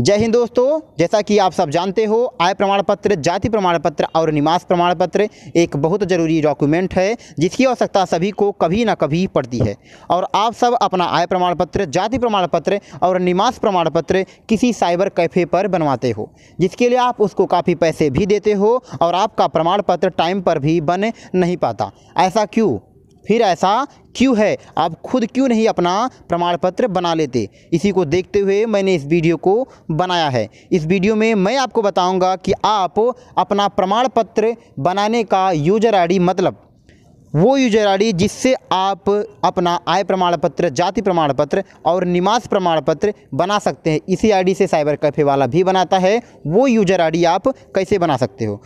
जय हिंद दोस्तों जैसा कि आप सब जानते हो आय प्रमाण पत्र जाति प्रमाण पत्र और निवास प्रमाण पत्र एक बहुत ज़रूरी डॉक्यूमेंट है जिसकी आवश्यकता सभी को कभी ना कभी पड़ती है और आप सब अपना आय प्रमाण पत्र जाति प्रमाण पत्र और निवास प्रमाण पत्र किसी साइबर कैफ़े पर बनवाते हो जिसके लिए आप उसको काफ़ी पैसे भी देते हो और आपका प्रमाण पत्र टाइम पर भी बन नहीं पाता ऐसा क्यों फिर ऐसा क्यों है आप खुद क्यों नहीं अपना प्रमाण पत्र बना लेते इसी को देखते हुए मैंने इस वीडियो को बनाया है इस वीडियो में मैं आपको बताऊंगा कि आप अपना प्रमाण पत्र बनाने का यूजर आई मतलब वो यूजर आई जिससे आप अपना आय प्रमाण पत्र जाति प्रमाण पत्र और निवास प्रमाण पत्र बना सकते हैं इसी आईडी से साइबर कैफे वाला भी बनाता है वो यूजर आईडी आप कैसे बना सकते हो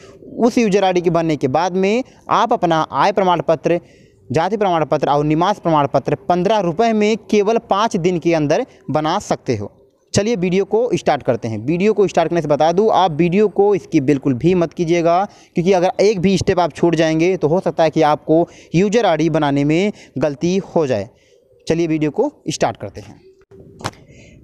उस यूजर आईडी के बनने के बाद में आप अपना आय प्रमाण पत्र जाति प्रमाण पत्र और निवास प्रमाण पत्र पंद्रह रुपये में केवल पाँच दिन के अंदर बना सकते हो चलिए वीडियो को स्टार्ट करते हैं वीडियो को स्टार्ट करने से बता दूं आप वीडियो को इसकी बिल्कुल भी मत कीजिएगा क्योंकि अगर एक भी स्टेप आप छोड़ जाएंगे तो हो सकता है कि आपको यूजर आईडी बनाने में गलती हो जाए चलिए वीडियो को स्टार्ट करते हैं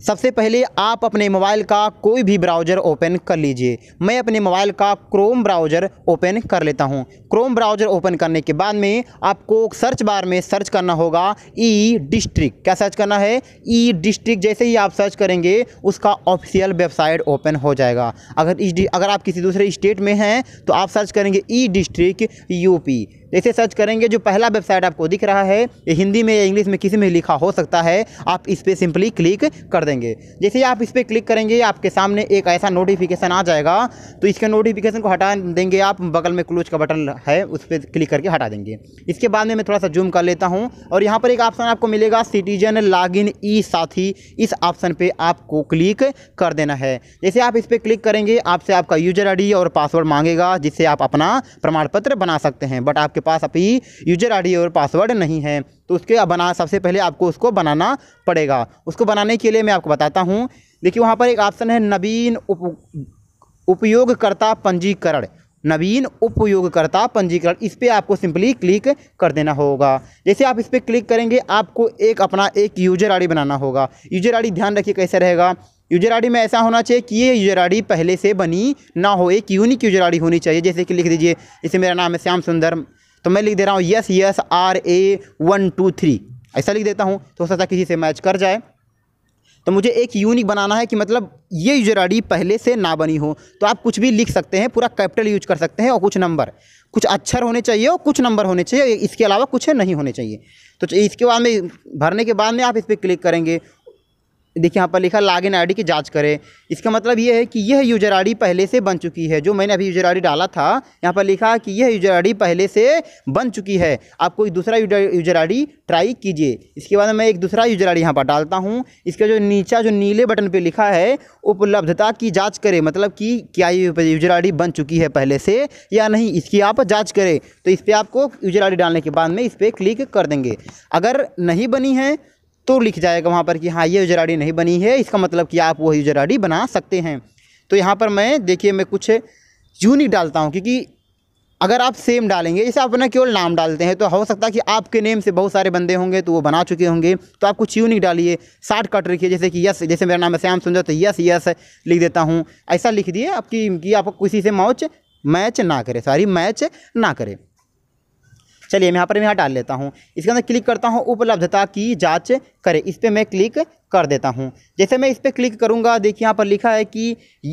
सबसे पहले आप अपने मोबाइल का कोई भी ब्राउज़र ओपन कर लीजिए मैं अपने मोबाइल का क्रोम ब्राउज़र ओपन कर लेता हूँ क्रोम ब्राउज़र ओपन करने के बाद में आपको सर्च बार में सर्च करना होगा ई डिस्ट्रिक्ट क्या सर्च करना है ई डिस्ट्रिक्ट जैसे ही आप सर्च करेंगे उसका ऑफिशियल वेबसाइट ओपन हो जाएगा अगर इस अगर आप किसी दूसरे स्टेट में हैं तो आप सर्च करेंगे ई डिस्ट्रिक्ट यूपी इसे सर्च करेंगे जो पहला वेबसाइट आपको दिख रहा है ये हिंदी में या इंग्लिश में किसी में लिखा हो सकता है आप इस पर सिंपली क्लिक कर देंगे जैसे आप इस पर क्लिक करेंगे आपके सामने एक ऐसा नोटिफिकेशन आ जाएगा तो इसके नोटिफिकेशन को हटा देंगे आप बगल में क्लोज का बटन है उस पर क्लिक करके हटा देंगे इसके बाद में मैं थोड़ा सा जूम कर लेता हूँ और यहाँ पर एक ऑप्शन आपको मिलेगा सिटीजन लॉग ई साथी इस ऑप्शन पर आपको क्लिक कर देना है जैसे आप इस पर क्लिक करेंगे आपसे आपका यूजर आई और पासवर्ड मांगेगा जिससे आप अपना प्रमाण पत्र बना सकते हैं बट आपके पास अभी यूजर आईडी और पासवर्ड नहीं है तो उसके बना सबसे पहले आपको उसको बनाना पड़ेगा उसको बनाने के लिए मैं आपको बताता हूँ देखिए वहाँ पर एक ऑप्शन है नवीन उप उपयोगकर्ता पंजीकरण नवीन उपयोगकर्ता पंजीकरण इस पर आपको सिंपली क्लिक कर देना होगा जैसे आप इस पर क्लिक करेंगे आपको एक अपना एक यूजर आई बनाना होगा यूजर आई ध्यान रखिए कैसे रहेगा यूजर आई में ऐसा होना चाहिए कि ये यूजर आई पहले से बनी ना हो एक यूनिक यूजर आईडी होनी चाहिए जैसे कि लिख दीजिए जैसे मेरा नाम है श्याम सुंदर तो मैं लिख दे रहा हूँ yes yes R A one two three ऐसा लिख देता हूँ तो हो सकता किसी से मैच कर जाए तो मुझे एक यूनिक बनाना है कि मतलब ये यूजर आई पहले से ना बनी हो तो आप कुछ भी लिख सकते हैं पूरा कैपिटल यूज कर सकते हैं और कुछ नंबर कुछ अक्षर होने चाहिए और कुछ नंबर होने चाहिए इसके अलावा कुछ नहीं होने चाहिए तो इसके बाद में भरने के बाद में आप इस पर क्लिक करेंगे देखिए यहाँ पर लिखा लॉगिन आईडी की जांच करें इसका मतलब ये है कि यह यूज़र आईडी पहले से बन चुकी है जो मैंने अभी यूज़र आईडी डाला था यहाँ पर लिखा कि यह यूज़र आईडी पहले से बन चुकी है आप कोई दूसरा यूज़र आईडी ट्राई कीजिए इसके बाद मैं एक दूसरा यूज़र आईडी यहाँ पर डालता हूँ इसका जो नीचा जो नीले बटन पर लिखा है उपलब्धता की जाँच करें मतलब कि क्या ये यूज़र आई बन चुकी है पहले से या नहीं इसकी आप जाँच करें तो इस पर आपको यूज़र आई डालने के बाद में इस पर क्लिक कर देंगे अगर नहीं बनी है तो लिख जाएगा वहाँ पर कि हाँ ये यूजर आई नहीं बनी है इसका मतलब कि आप वो यूजर आई बना सकते हैं तो यहाँ पर मैं देखिए मैं कुछ यूनिक डालता हूँ क्योंकि अगर आप सेम डालेंगे जैसे आप अपना केवल नाम डालते हैं तो हो सकता है कि आपके नेम से बहुत सारे बंदे होंगे तो वो बना चुके होंगे तो आप कुछ यूनिक डालिए शार्ट कट रखिए जैसे कि यस जैसे मेरा नाम है श्याम सुंदर तो यस यस लिख देता हूँ ऐसा लिख दिए आपकी कि आप किसी से मौच मैच ना करें सॉरी मैच ना करें चलिए मैं यहाँ पर मैं यहाँ डाल लेता हूँ इसके अंदर क्लिक करता हूँ उपलब्धता की जाँच करें इस पर मैं क्लिक कर देता हूँ जैसे मैं इस पर क्लिक करूँगा देखिए यहाँ पर लिखा है कि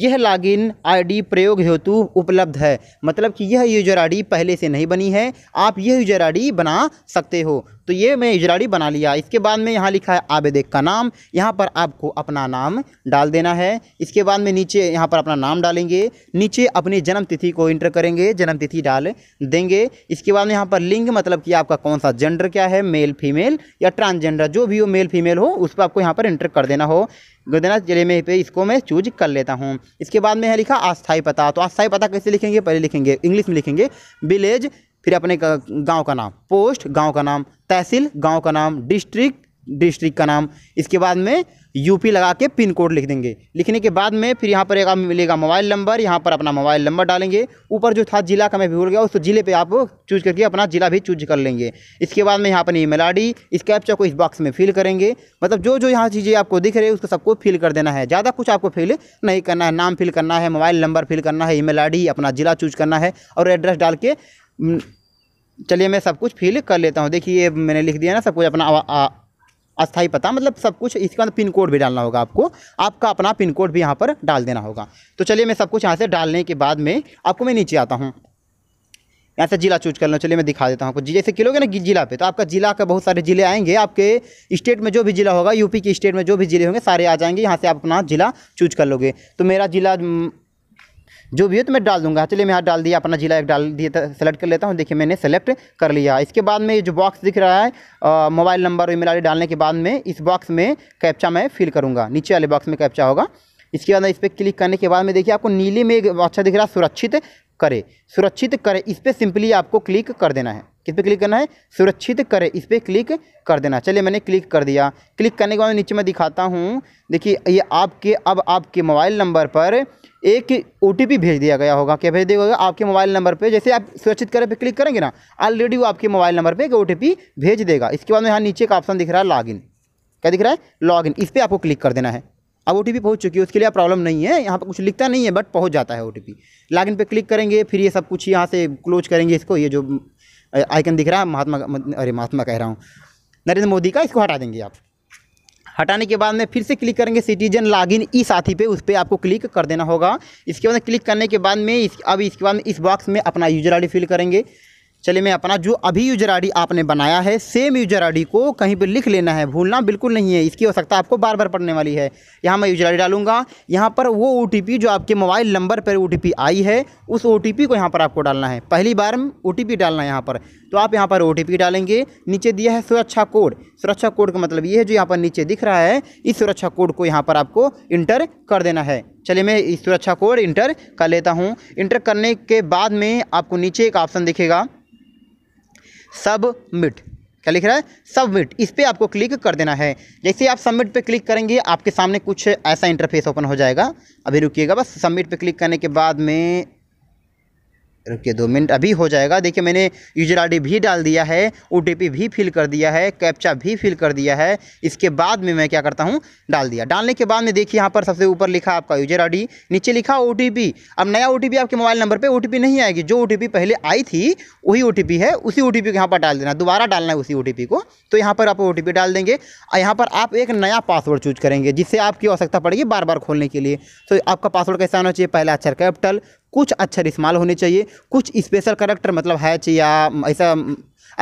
यह लॉगिन आईडी प्रयोग हेतु उपलब्ध है मतलब कि यह यूजर आईडी पहले से नहीं बनी है आप यह यूजर आईडी बना सकते हो तो ये मैं यूजर आईडी बना लिया इसके बाद में यहाँ लिखा है आवेदक का नाम यहाँ पर आपको अपना नाम डाल देना है इसके बाद में नीचे यहाँ पर अपना नाम डालेंगे नीचे अपनी जन्म तिथि को इंटर करेंगे जन्म तिथि डाल देंगे इसके बाद में यहाँ पर लिंग मतलब कि आपका कौन सा जेंडर क्या है मेल फीमेल या ट्रांसजेंडर जो भी हो मेल फीमेल हो उस पर आपको यहाँ पर इंटर कर देना हो गुदना जिले में पे इसको मैं चूज कर लेता हूँ इसके बाद में है लिखा अस्थाई पता तो अस्थाई पता कैसे लिखेंगे पहले लिखेंगे इंग्लिश में लिखेंगे विलेज फिर अपने गांव का नाम पोस्ट गांव का नाम तहसील गांव का नाम डिस्ट्रिक्ट डिस्ट्रिक्ट का नाम इसके बाद में यूपी लगा के पिन कोड लिख देंगे लिखने के बाद में फिर यहाँ पर एक मिलेगा मोबाइल नंबर यहाँ पर अपना मोबाइल नंबर डालेंगे ऊपर जो था जिला का मैं भूल गया उस तो जिले पे आप चूज करके अपना जिला भी चूज कर लेंगे इसके बाद में यहाँ पर ई मेल आई इस कैप्चा को इस बॉक्स में फिल करेंगे मतलब जो जो यहाँ चीज़ें आपको दिख रही है उसको सबको फिल कर देना है ज़्यादा कुछ आपको फिल नहीं करना है नाम फिल करना है मोबाइल नंबर फिल करना है ई मेल अपना ज़िला चूज करना है और एड्रेस डाल के हम्म, चलिए मैं सब कुछ फिल कर लेता हूँ देखिए मैंने लिख दिया ना सब कुछ अपना अस्थाई पता मतलब सब कुछ इसके बाद पिन कोड भी डालना होगा आपको आपका अपना पिन कोड भी यहाँ पर डाल देना होगा तो चलिए मैं सब कुछ यहाँ से डालने के बाद में आपको मैं नीचे आता हूँ यहाँ से ज़िला चूज कर लो चलिए मैं दिखा देता हूँ आपको जैसे किलोगे ना जिला पे तो आपका ज़िला का बहुत सारे ज़िले आएंगे आपके स्टेट में जो भी ज़िला होगा यूपी के स्टेट में जो भी ज़िले होंगे सारे आ जाएंगे यहाँ से आप अपना ज़िला चूज कर लोगे तो मेरा ज़िला जो भी है तो मैं डाल दूंगा चलिए मैं यहाँ डाल दिया अपना जिला एक डाल दिया सेलेक्ट तो कर लेता हूँ देखिए मैंने सेलेक्ट कर लिया इसके बाद में ये जो बॉक्स दिख रहा है मोबाइल नंबर और ईमेल आई डालने के बाद में इस बॉक्स में कैप्चा मैं फिल करूँगा नीचे वाले बॉक्स में कैप्चा होगा इसके बाद इस पर क्लिक करने के बाद में देखिए आपको नीले में अच्छा दिख रहा है सुरक्षित करें सुरक्षित करे इस पर सिंपली आपको क्लिक कर देना है किस पे क्लिक करना है सुरक्षित करें इस पर क्लिक कर देना चलिए मैंने क्लिक कर दिया क्लिक करने के बाद नीचे मैं दिखाता हूँ देखिए ये आपके अब आपके मोबाइल नंबर पर एक ओ भेज दिया गया होगा क्या भेज दिया होगा आपके मोबाइल नंबर पर जैसे आप सुरक्षित करें पर क्लिक करेंगे ना ऑलरेडी वो आपके मोबाइल नंबर पर एक ओ भेज देगा इसके बाद में यहाँ नीचे का ऑप्शन दिख रहा है लॉगिन क्या दिख रहा है लॉगिन इस पर आपको क्लिक कर देना है अब ओ पहुंच चुकी है उसके लिए प्रॉब्लम नहीं है यहाँ पर कुछ लिखता नहीं है बट पहुंच जाता है ओ टी लॉगिन पे क्लिक करेंगे फिर ये सब कुछ यहाँ से क्लोज करेंगे इसको ये जो आइकन दिख रहा है महात्मा अरे महात्मा कह रहा हूँ नरेंद्र मोदी का इसको हटा देंगे आप हटाने के बाद में फिर से क्लिक करेंगे सिटीजन लॉगिन ई साथी पे उस पर आपको क्लिक कर देना होगा इसके बाद क्लिक करने के बाद में इस अब इसके बाद में इस बॉक्स में अपना यूजर आई फिल करेंगे चलिए मैं अपना जो अभी यूजर आईडी आपने बनाया है सेम यूजर आईडी को कहीं पर लिख लेना है भूलना बिल्कुल नहीं है इसकी आवश्यकता आपको बार बार पड़ने वाली है यहाँ मैं यूजर आईडी डालूंगा यहाँ पर वो ओ जो आपके मोबाइल नंबर पर ओ आई है उस ओ को यहाँ पर आपको डालना है पहली बार ओ डालना है यहाँ पर तो आप यहाँ पर ओ डालेंगे नीचे दिया है सुरक्षा कोड सुरक्षा कोड का मतलब ये है जो यहाँ पर नीचे दिख रहा है इस सुरक्षा कोड को यहाँ पर आपको इंटर कर देना है चलिए मैं इस सुरक्षा कोड इंटर कर लेता हूँ इंटर करने के बाद में आपको नीचे एक ऑप्शन दिखेगा सबमिट क्या लिख रहा है सबमिट इस पर आपको क्लिक कर देना है जैसे आप सबमिट पे क्लिक करेंगे आपके सामने कुछ ऐसा इंटरफेस ओपन हो जाएगा अभी रुकिएगा बस सबमिट पे क्लिक करने के बाद में रुकिए दो मिनट अभी हो जाएगा देखिए मैंने यूजर आई भी डाल दिया है ओ भी फिल कर दिया है कैप्चा भी फिल कर दिया है इसके बाद में मैं क्या करता हूँ डाल दिया डालने के बाद में देखिए यहाँ पर सबसे ऊपर लिखा आपका यूजर आई नीचे लिखा ओ अब नया ओ आपके मोबाइल नंबर पर ओ नहीं आएगी जो ओ पहले आई थी वही ओ है उसी ओ को यहाँ पर डाल देना दोबारा डालना है उसी ओ को तो यहाँ पर आप ओ डाल देंगे और यहाँ पर आप एक नया पासवर्ड चूज करेंगे जिससे आपकी आवश्यकता पड़ेगी बार बार खोलने के लिए तो आपका पासवर्ड कैसा होना चाहिए पहला अक्षर कैपिटल कुछ अक्षर इस्तेमाल होने चाहिए कुछ स्पेशल करेक्टर मतलब हैच या ऐसा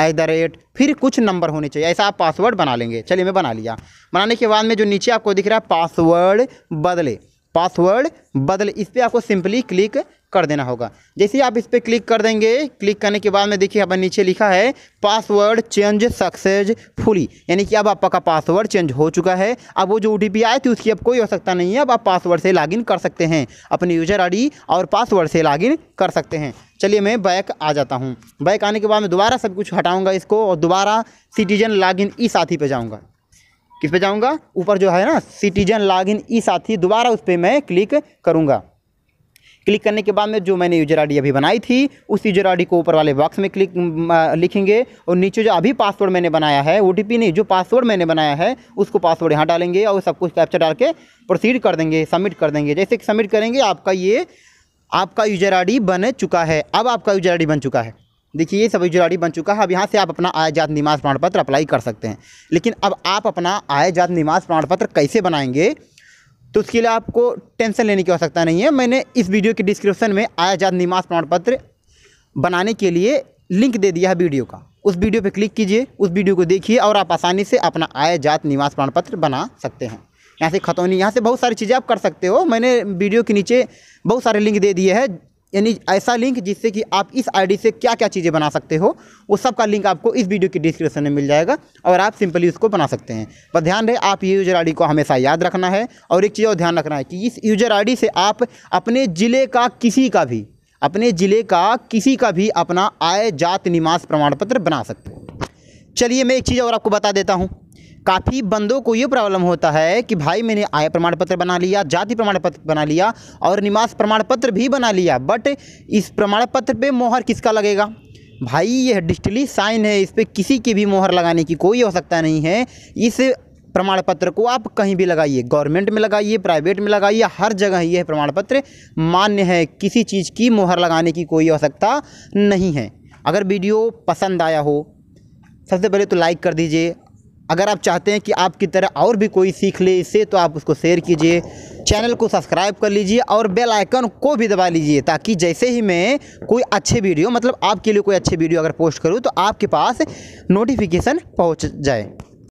एट द रेट फिर कुछ नंबर होने चाहिए ऐसा आप पासवर्ड बना लेंगे चलिए मैं बना लिया बनाने के बाद में जो नीचे आपको दिख रहा है पासवर्ड बदले पासवर्ड बदले इस पर आपको सिंपली क्लिक कर देना होगा जैसे आप इस पर क्लिक कर देंगे क्लिक करने के बाद में देखिए अब नीचे लिखा है पासवर्ड चेंज सक्सेज फुली यानी कि अब आपका आप पासवर्ड चेंज हो चुका है अब वो जो ओ टी आए थी उसकी अब कोई आवश्यकता नहीं है अब आप पासवर्ड से लॉगिन कर सकते हैं अपने यूजर आई और पासवर्ड से लॉगिन कर सकते हैं चलिए मैं बैक आ जाता हूँ बैक आने के बाद मैं दोबारा सब कुछ हटाऊँगा इसको और दोबारा सिटीजन लॉग इन ई साथी पर जाऊँगा किस पर जाऊँगा ऊपर जो है ना सिटीजन लॉग इन ई साथी दोबारा उस पर मैं क्लिक करूँगा क्लिक करने के बाद में जो मैंने यूजर आईडी अभी बनाई थी उस यूजर आईडी को ऊपर वाले बॉक्स में क्लिक लिखेंगे और नीचे जो अभी पासवर्ड मैंने बनाया है ओ नहीं जो पासवर्ड मैंने बनाया है उसको पासवर्ड यहाँ डालेंगे और सब कुछ कैप्चर डाल के प्रोसीड कर देंगे सबमिट कर देंगे जैसे कि सबमिट करेंगे आपका ये आपका यूजर आई बन चुका है अब आपका यूजर आई बन चुका है देखिए ये सब यूजर आई बन चुका है अब यहाँ से आप अपना आय जात निवास प्रमाण पत्र अप्लाई कर सकते हैं लेकिन अब आप अपना आय जात निवास प्रमाण पत्र कैसे बनाएंगे तो उसके लिए आपको टेंशन लेने की आवश्यकता नहीं है मैंने इस वीडियो के डिस्क्रिप्शन में आयाजात निवास प्रमाण पत्र बनाने के लिए लिंक दे दिया है वीडियो का उस वीडियो पर क्लिक कीजिए उस वीडियो को देखिए और आप आसानी से अपना आयाजात निवास प्रमाण पत्र बना सकते हैं यहाँ से खतौनी यहाँ से बहुत सारी चीज़ें आप कर सकते हो मैंने वीडियो के नीचे बहुत सारे लिंक दे दिए हैं यानी ऐसा लिंक जिससे कि आप इस आईडी से क्या क्या चीज़ें बना सकते हो वो सब का लिंक आपको इस वीडियो के डिस्क्रिप्शन में मिल जाएगा और आप सिंपली उसको बना सकते हैं पर ध्यान रहे आप ये यूज़र आईडी को हमेशा याद रखना है और एक चीज़ और ध्यान रखना है कि इस यूज़र आईडी से आप अपने ज़िले का किसी का भी अपने ज़िले का किसी का भी अपना आय जात निवास प्रमाण पत्र बना सकते हो चलिए मैं एक चीज़ और आपको बता देता हूँ काफ़ी बंदों को ये प्रॉब्लम होता है कि भाई मैंने आय प्रमाण पत्र बना लिया जाति प्रमाण पत्र बना लिया और निवास प्रमाण पत्र भी बना लिया बट इस प्रमाण पत्र पर मोहर किसका लगेगा भाई यह डिजिटली साइन है इस पर किसी की भी मोहर लगाने की कोई आवश्यकता नहीं है इस प्रमाण पत्र को आप कहीं भी लगाइए गवर्नमेंट में लगाइए प्राइवेट में लगाइए हर जगह यह प्रमाण पत्र मान्य है किसी चीज़ की मोहर लगाने की कोई आवश्यकता नहीं है अगर वीडियो पसंद आया हो सबसे पहले तो लाइक कर दीजिए अगर आप चाहते हैं कि आपकी तरह और भी कोई सीख ले इससे तो आप उसको शेयर कीजिए चैनल को सब्सक्राइब कर लीजिए और बेल आइकन को भी दबा लीजिए ताकि जैसे ही मैं कोई अच्छे वीडियो मतलब आपके लिए कोई अच्छे वीडियो अगर पोस्ट करूँ तो आपके पास नोटिफिकेशन पहुँच जाए